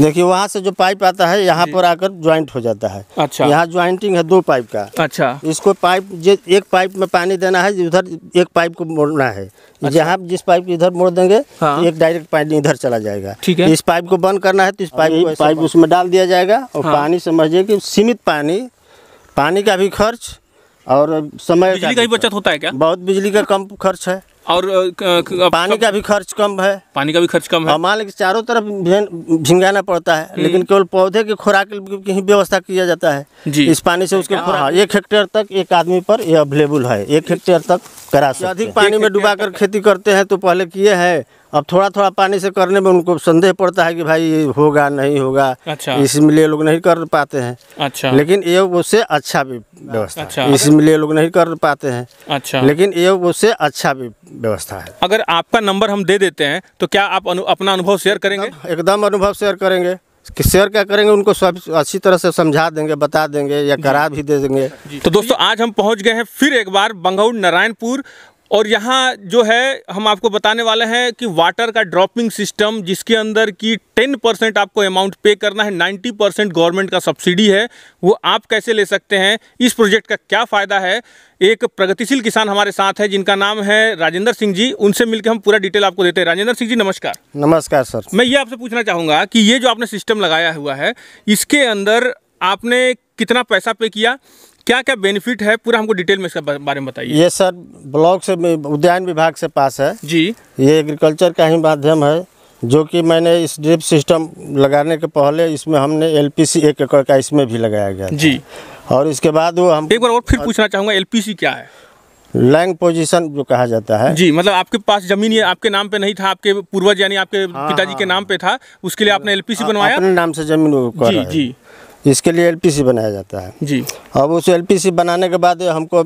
देखिए वहाँ से जो पाइप आता है यहाँ पर आकर ज्वाइंट हो जाता है अच्छा यहाँ ज्वाइंटिंग है दो पाइप का अच्छा इसको पाइप एक पाइप में पानी देना है उधर एक पाइप को मोड़ना है अच्छा। जहाँ जिस पाइप को इधर मोड़ देंगे हाँ। एक डायरेक्ट पानी इधर चला जाएगा ठीक है इस पाइप को बंद करना है तो इस पाइप पाइप उसमें डाल दिया जाएगा और हाँ। पानी समझिए कि सीमित पानी पानी का भी खर्च और समय बिजली का भी बचत होता है क्या बहुत बिजली का कम खर्च है और पानी का भी खर्च कम है पानी का भी खर्च कम है मान लीजिए चारों तरफ भिंगाना पड़ता है हम्म। लेकिन केवल पौधे की खुराक की ही व्यवस्था किया जाता है जी इस पानी से उसके हाँ। एक हेक्टेयर तक एक आदमी पर ये अवेलेबल है एक हेक्टेयर तक करा सकते अधिक पानी में डुबा कर खेती करते हैं तो पहले किए है अब थोड़ा थोड़ा पानी से करने में उनको संदेह पड़ता है कि भाई होगा नहीं होगा अच्छा। इसलिए लोग नहीं कर पाते हैं अच्छा लेकिन ये उससे अच्छा भी व्यवस्था अच्छा। इसलिए लोग नहीं कर पाते हैं अच्छा लेकिन ये उससे अच्छा भी व्यवस्था है अगर आपका नंबर हम दे देते हैं तो क्या आप अनु, अपना अनुभव शेयर करेंगे एकदम अनुभव शेयर करेंगे शेयर क्या करेंगे उनको सब अच्छी तरह से समझा देंगे बता देंगे या करा भी दे देंगे तो दोस्तों आज हम पहुंच गए हैं फिर एक बार बंगौड़ नारायणपुर और यहाँ जो है हम आपको बताने वाले हैं कि वाटर का ड्रॉपिंग सिस्टम जिसके अंदर की 10 परसेंट आपको अमाउंट पे करना है 90 परसेंट गवर्नमेंट का सब्सिडी है वो आप कैसे ले सकते हैं इस प्रोजेक्ट का क्या फ़ायदा है एक प्रगतिशील किसान हमारे साथ है जिनका नाम है राजेंद्र सिंह जी उनसे मिलकर हम पूरा डिटेल आपको देते हैं राजेंद्र सिंह जी नमस्कार नमस्कार सर मैं ये आपसे पूछना चाहूँगा कि ये जो आपने सिस्टम लगाया हुआ है इसके अंदर आपने कितना पैसा पे किया क्या क्या बेनिफिट है पूरा हमको डिटेल में इसके बारे में बताइए ये सर ब्लॉक से उद्यान विभाग से पास है जी ये एग्रीकल्चर का ही माध्यम है जो कि मैंने इस ड्रिप सिस्टम लगाने के पहले इसमें हमने एलपीसी एक एकड़ का इसमें भी लगाया गया जी और इसके बाद वो हम एक बार और फिर पूछना चाहूँगा सी क्या है लैंग पोजीशन जो कहा जाता है जी मतलब आपके पास जमीन ये आपके नाम पे नहीं था आपके पूर्वज यानी आपके हाँ, पिताजी हाँ, के नाम पे हाँ। था उसके लिए आपने एलपीसी बनवाया अपने नाम से जमीन जी जी इसके लिए एलपीसी बनाया जाता है जी अब उस एलपीसी बनाने के बाद हमको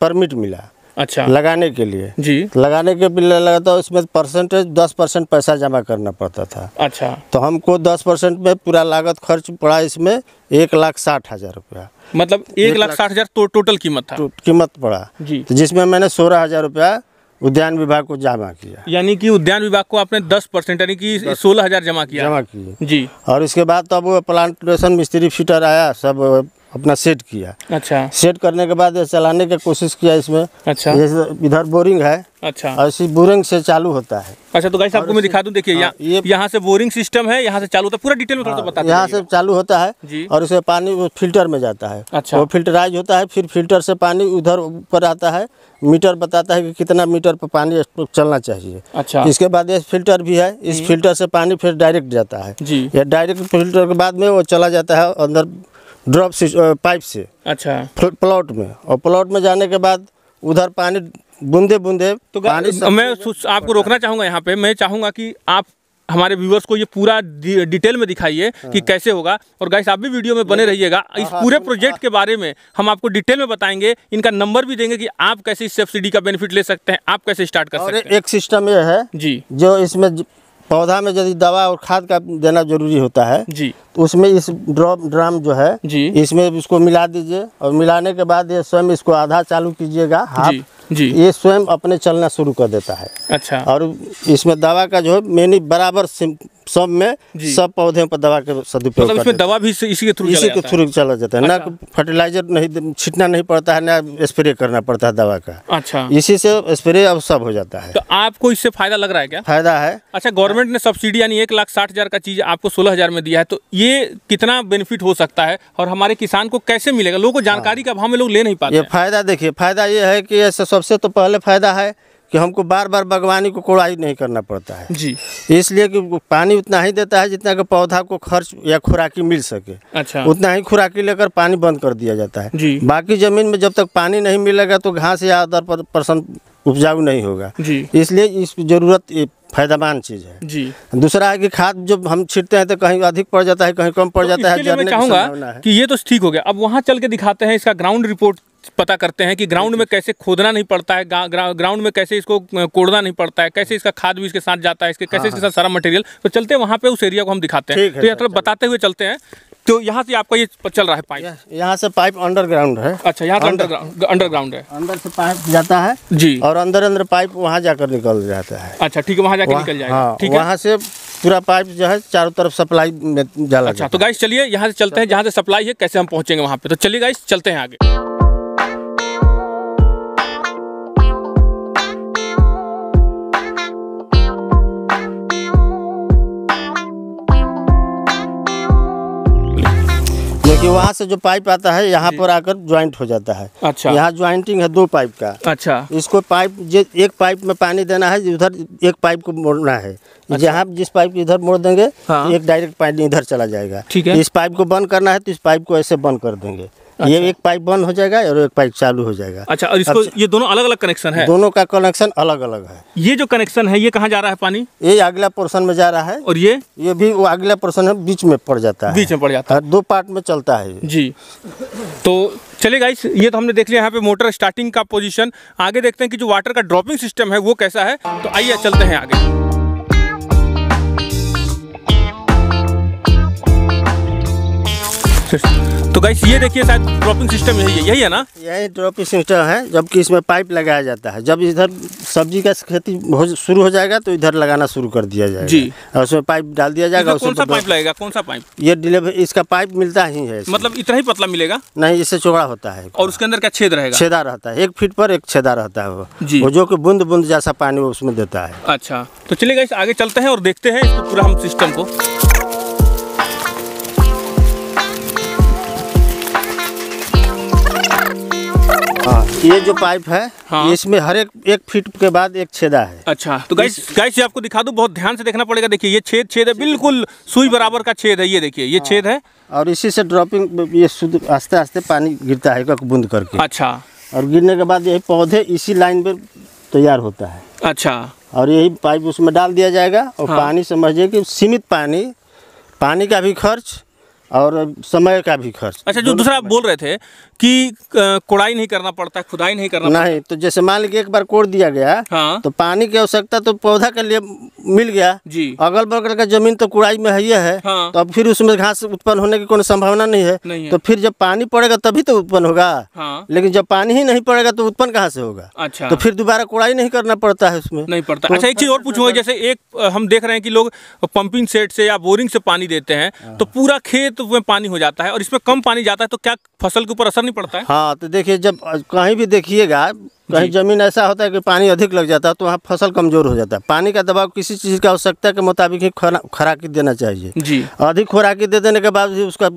परमिट मिला अच्छा लगाने के लिए जी लगाने के लगा था उसमें परसेंटेज दस परसेंट पैसा जमा करना पड़ता था अच्छा तो हमको दस परसेंट में पूरा लागत खर्च पड़ा इसमें एक लाख साठ हजार रुपया मतलब एक, एक लाख साठ हजार तो, टोटल कीमत था टो, तो कीमत पड़ा जी तो जिसमें मैंने सोलह हजार रुपया उद्यान विभाग को जमा किया यानी कि उद्यान विभाग को आपने 10 परसेंट यानी कि सोलह हजार जमा किया जमा किया जी और इसके बाद तब प्लांटेशन मिस्त्री फिटर आया सब अपना सेट किया अच्छा सेट करने के बाद चलाने की कोशिश किया इसमें अच्छा इधर बोरिंग है अच्छा और इसी बोरिंग से चालू होता है अच्छा तो गाइस आपको मैं दिखा दूं देखिए हाँ, यहाँ ये यहाँ से बोरिंग सिस्टम है यहाँ से चालू होता है पूरा डिटेल में थोड़ा हाँ, बता यहाँ से चालू होता है और इसे पानी फिल्टर में जाता है अच्छा वो फिल्टराइज होता है फिर फिल्टर से पानी उधर ऊपर आता है मीटर बताता है कि कितना मीटर पर पानी चलना चाहिए अच्छा इसके बाद ये फिल्टर भी है इस फिल्टर से पानी फिर डायरेक्ट जाता है जी डायरेक्ट फिल्टर के बाद में वो चला जाता है अंदर ड्रॉप पाइप से अच्छा प्लॉट में और प्लॉट में जाने के बाद उधर पानी बूंदे बूंदे तो पानी मैं आपको रोकना चाहूंगा यहाँ पे मैं चाहूंगा कि आप हमारे व्यूवर्स को ये पूरा डिटेल में दिखाइए कि हाँ। कैसे होगा और गाइस आप भी वीडियो में बने हाँ, रहिएगा इस हाँ, पूरे प्रोजेक्ट के बारे में हम आपको डिटेल में बताएंगे इनका नंबर भी देंगे कि आप कैसे इस सब्सिडी का बेनिफिट ले सकते हैं आप कैसे स्टार्ट कर सकते हैं एक सिस्टम ये है जी जो इसमें पौधा में यदि दवा और खाद का देना जरूरी होता है जी तो उसमें इस ड्रॉप ड्राम जो है जी इसमें इसको मिला दीजिए और मिलाने के बाद ये स्वयं इसको आधा चालू कीजिएगा हाफ जी ये स्वयं अपने चलना शुरू कर देता है अच्छा और इसमें दवा का जो है मैनी बराबर सब में सब पौधे पर दवा के सदुपयोग मतलब इसमें दवा भी इसी के थ्रू इसी के थ्रू चला जाता है अच्छा। ना फर्टिलाइजर नहीं छिटना नहीं पड़ता है ना स्प्रे करना पड़ता है दवा का अच्छा इसी से स्प्रे अब सब हो जाता है तो आपको इससे फायदा लग रहा है क्या फायदा है अच्छा गवर्नमेंट ने सब्सिडी यानी एक लाख साठ हजार का चीज आपको सोलह हजार में दिया है तो ये कितना बेनिफिट हो सकता है और हमारे किसान को कैसे मिलेगा लोगों को जानकारी का अभाव में लोग ले नहीं पाते फायदा देखिए फायदा ये है की ऐसे सबसे तो पहले फ़ायदा है कि हमको बार बार बागवानी को कोड़ाई नहीं करना पड़ता है जी इसलिए कि पानी उतना ही देता है जितना कि पौधा को खर्च या खुराकी मिल सके अच्छा उतना ही खुराकी लेकर पानी बंद कर दिया जाता है जी बाकी जमीन में जब तक पानी नहीं मिलेगा तो घास या अदर परसेंट उपजाऊ नहीं होगा जी इसलिए इस जरूरत फायदेमान चीज़ है जी दूसरा है कि खाद जब हम छिटते हैं तो कहीं अधिक पड़ जाता है कहीं कम पड़ तो जाता है मैं चाहूंगा कि ये तो ठीक हो गया अब वहाँ चल के दिखाते हैं इसका ग्राउंड रिपोर्ट पता करते हैं कि ग्राउंड में कैसे खोदना नहीं पड़ता है ग्राउंड में कैसे इसको कोड़ना नहीं पड़ता है कैसे इसका खाद भी इसके साथ जाता है इसके कैसे हाँ, इसके हाँ। साथ सारा मटेरियल तो चलते हैं वहाँ पे उस एरिया को हम दिखाते हैं तो यहाँ बताते हुए चलते हैं तो यहाँ से आपका ये चल रहा है पाइप यहाँ से पाइप अंडरग्राउंड है अच्छा यहाँ अंडरग्राउंड अंडरग्राउंड है अंदर से पाइप जाता है जी और अंदर अंदर पाइप वहाँ जाकर निकल जाता है अच्छा ठीक है वहाँ जाके निकल जाएगा हाँ, ठीक है वहाँ से पूरा पाइप जो है चारों तरफ सप्लाई में जाला अच्छा तो गाइस चलिए यहाँ से चलते हैं जहाँ से सप्लाई है कैसे हम पहुँचेंगे वहाँ पे तो चलिए गाइस चलते हैं आगे वहाँ से जो पाइप आता है यहाँ पर आकर ज्वाइंट हो जाता है अच्छा यहाँ ज्वाइंटिंग है दो पाइप का अच्छा इसको पाइप एक पाइप में पानी देना है उधर एक पाइप को मोड़ना है अच्छा। जहाँ जिस पाइप इधर मोड़ देंगे हाँ। एक डायरेक्ट पानी इधर चला जाएगा ठीक है इस पाइप को बंद करना है तो इस पाइप को ऐसे बंद कर देंगे अच्छा। ये एक पाइप बंद हो जाएगा और एक पाइप चालू हो जाएगा अच्छा और इसको ये दोनों अलग अलग कनेक्शन है दोनों का कनेक्शन अलग अलग है ये जो कनेक्शन है ये कहाँ जा रहा है पानी ये अगला पोर्सन में जा रहा है और ये ये भी वो अगला पोर्सन है बीच में पड़ जाता है बीच में पड़ जाता है हाँ, दो पार्ट में चलता है जी तो चलिए गाइस ये तो हमने देख लिया यहाँ पे मोटर स्टार्टिंग का पोजीशन आगे देखते हैं कि जो वाटर का ड्रॉपिंग सिस्टम है वो कैसा है तो आइए चलते हैं आगे तो गाइस ये देखिए शायद ड्रॉपिंग सिस्टम यही है यही है ना यही ड्रॉपिंग सिस्टम है जबकि इसमें पाइप लगाया जाता है जब इधर सब्जी का खेती हो, शुरू हो जाएगा तो इधर लगाना शुरू कर दिया जाएगा जी और उसमें पाइप डाल दिया जाएगा कौन सा पाइप लगेगा कौन सा पाइप ये डिलीवरी इसका पाइप मिलता ही है मतलब इतना ही पतला मिलेगा नहीं इससे चौड़ा होता है और उसके अंदर क्या छेद रहेगा छेदा रहता है एक फीट पर एक छेदा रहता है वो जो की बूंद बूंद जैसा पानी उसमें देता है अच्छा तो चलिए आगे चलते हैं और देखते हैं पूरा हम सिस्टम को ये जो पाइप है हाँ। ये इसमें हर एक एक फीट के बाद एक छेदा है अच्छा तो गैस गैस ये आपको दिखा दू बहुत ध्यान से देखना पड़ेगा देखिए ये छेद छेद है बिल्कुल सुई हाँ। बराबर का छेद है ये देखिए ये हाँ। छेद है और इसी से ड्रॉपिंग ये शुद्ध आस्ते आस्ते पानी गिरता है बूंद करके अच्छा और गिरने के बाद यही पौधे इसी लाइन पर तैयार होता है अच्छा और यही पाइप उसमें डाल दिया जाएगा और हाँ। पानी समझिए कि सीमित पानी पानी का भी खर्च और समय का भी खर्च अच्छा जो दूसरा आप बोल रहे थे कि कोड़ाई नहीं करना पड़ता खुदाई नहीं करना नहीं तो जैसे मान लीजिए एक बार कोड़ दिया गया हाँ। तो पानी की आवश्यकता तो पौधा के लिए मिल गया जी अगल बगल का जमीन तो कुड़ाई में है ही है हाँ। तो अब फिर उसमें घास उत्पन्न होने की कोई संभावना नहीं है, नहीं है। तो फिर जब पानी पड़ेगा तभी तो उत्पन्न होगा हाँ। लेकिन जब पानी ही नहीं पड़ेगा तो उत्पन्न कहाँ से होगा अच्छा तो फिर दोबारा कोड़ाई नहीं करना पड़ता है उसमें नहीं पड़ता तो अच्छा एक चीज और पूछूंगा जैसे एक हम देख रहे हैं कि लोग पंपिंग सेट से या बोरिंग से पानी देते हैं हाँ। तो पूरा खेत तो वह पानी हो जाता है और इसमें कम पानी जाता है तो क्या फसल के ऊपर असर नहीं पड़ता है हाँ तो देखिए जब कहीं भी देखिएगा कहीं ज़मीन ऐसा होता है कि पानी अधिक लग जाता है तो वहाँ फसल कमज़ोर हो जाता है पानी का दबाव किसी चीज़ की आवश्यकता के मुताबिक ही खुराकी देना चाहिए जी अधिक खुराकी दे देने के बाद भी उसका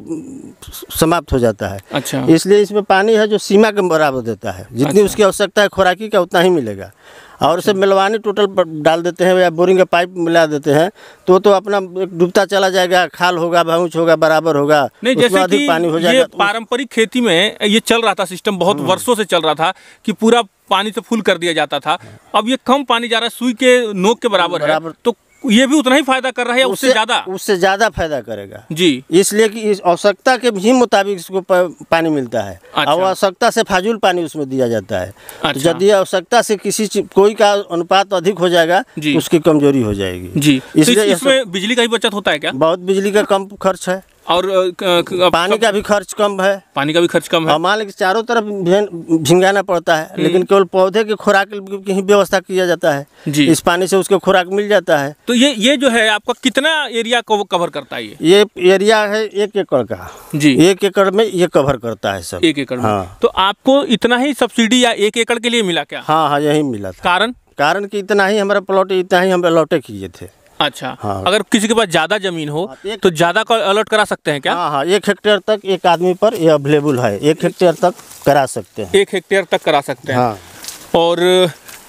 समाप्त हो जाता है अच्छा इसलिए इसमें पानी है जो सीमा के बराबर देता है जितनी अच्छा। उसकी आवश्यकता है खुराकी का उतना ही मिलेगा और उसे अच्छा। मिलवानी टोटल डाल देते हैं या बोरिंग का पाइप मिला देते हैं तो तो अपना डूबता चला जाएगा खाल होगा भाऊच होगा बराबर होगा नहीं जैसे कि पानी हो जाएगा पारंपरिक खेती में ये चल रहा था सिस्टम बहुत हम्म। वर्षों से चल रहा था कि पूरा पानी से तो फुल कर दिया जाता था अब ये कम पानी जा रहा है सुई के नोक के बराबर है तो ये भी उतना ही फायदा कर रहा है उससे ज्यादा उससे ज्यादा फायदा करेगा जी इसलिए कि इस आवश्यकता के भी मुताबिक इसको पानी मिलता है अच्छा। और आवश्यकता से फाजूल पानी उसमें दिया जाता है तो अच्छा। तो यदि आवश्यकता से किसी कोई का अनुपात अधिक हो जाएगा उसकी कमजोरी हो जाएगी जी तो इसलिए इसमें बिजली का ही बचत होता है क्या बहुत बिजली का कम खर्च है और पानी का भी खर्च कम है पानी का भी खर्च कम है मान लीजिए चारों तरफ झिंगाना पड़ता है हम्म। लेकिन केवल पौधे की खुराक की ही व्यवस्था किया जाता है जी इस पानी से उसके खुराक मिल जाता है तो ये ये जो है आपका कितना एरिया को कवर करता है ये एरिया है एक एकड़ का जी एक एकड़ में ये कवर करता है सर एक एकड़ हाँ तो आपको इतना ही सब्सिडी या एक एकड़ के लिए मिला क्या हाँ हाँ यही मिला कारण कारण की इतना ही हमारा प्लॉट इतना ही हम अलॉटे किए थे अच्छा हाँ अगर किसी के पास ज्यादा जमीन हो हाँ, तो ज्यादा का करा सकते हैं क्या हाँ हाँ एक हेक्टेयर तक एक आदमी पर ये अवेलेबल है एक हेक्टेयर तक करा सकते हैं एक हेक्टेयर तक करा सकते हैं हाँ। और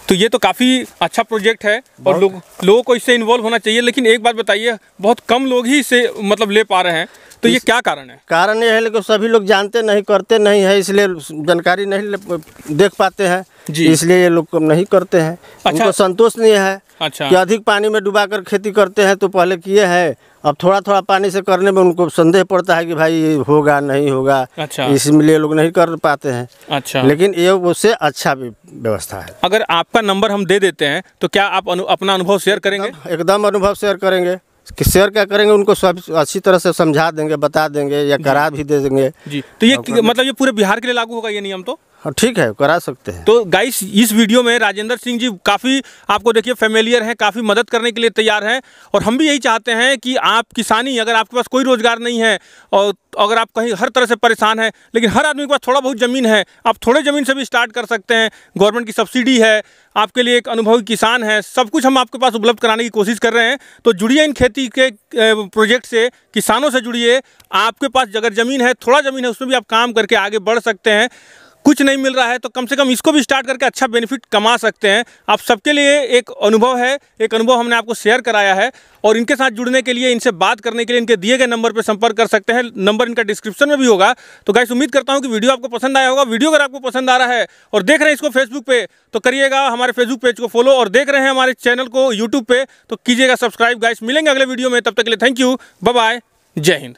तो ये तो काफ़ी अच्छा प्रोजेक्ट है और लोग लोगों को इससे इन्वॉल्व होना चाहिए लेकिन एक बात बताइए बहुत कम लोग ही इसे मतलब ले पा रहे हैं तो ये क्या कारण है कारण ये है लेकिन सभी लोग जानते नहीं करते नहीं है इसलिए जानकारी नहीं देख पाते हैं इसलिए ये लोग नहीं करते हैं अच्छा। उनको संतोष नहीं है अच्छा। कि अधिक पानी में डुबा कर खेती करते हैं तो पहले किए हैं अब थोड़ा थोड़ा पानी से करने में उनको संदेह पड़ता है कि भाई होगा नहीं होगा अच्छा। इसलिए लोग नहीं कर पाते हैं अच्छा लेकिन ये उससे अच्छा व्यवस्था है अगर आपका नंबर हम दे देते हैं तो क्या आप अपना अनुभव शेयर करेंगे एकदम अनुभव शेयर करेंगे कि शेयर क्या करेंगे उनको सब अच्छी तरह से समझा देंगे बता देंगे या करा भी दे देंगे जी तो ये मतलब ये पूरे बिहार के लिए लागू होगा ये नियम तो हाँ, ठीक है करा सकते हैं तो गाइस इस वीडियो में राजेंद्र सिंह जी काफ़ी आपको देखिए फेमिलियर हैं काफ़ी मदद करने के लिए तैयार हैं और हम भी यही चाहते हैं कि आप किसानी अगर आपके पास कोई रोज़गार नहीं है और अगर आप कहीं हर तरह से परेशान हैं लेकिन हर आदमी के पास थोड़ा बहुत ज़मीन है आप थोड़े ज़मीन से भी स्टार्ट कर सकते हैं गवर्नमेंट की सब्सिडी है आपके लिए एक अनुभवी किसान है सब कुछ हम आपके पास उपलब्ध कराने की कोशिश कर रहे हैं तो जुड़िए इन खेती के प्रोजेक्ट से किसानों से जुड़िए आपके पास अगर ज़मीन है थोड़ा ज़मीन है उसमें भी आप काम करके आगे बढ़ सकते हैं कुछ नहीं मिल रहा है तो कम से कम इसको भी स्टार्ट करके अच्छा बेनिफिट कमा सकते हैं आप सबके लिए एक अनुभव है एक अनुभव हमने आपको शेयर कराया है और इनके साथ जुड़ने के लिए इनसे बात करने के लिए इनके दिए गए नंबर पर संपर्क कर सकते हैं नंबर इनका डिस्क्रिप्शन में भी होगा तो गाइस उम्मीद करता हूँ कि वीडियो आपको पसंद आया होगा वीडियो अगर आपको पसंद आ रहा है और देख रहे हैं इसको फेसबुक पर तो करिएगा हमारे फेसबुक पेज को फॉलो और देख रहे हैं हमारे चैनल को यूट्यूब पर तो कीजिएगा सब्सक्राइब गाइस मिलेंगे अगले वीडियो में तब तक के लिए थैंक यू बाय जय हिंद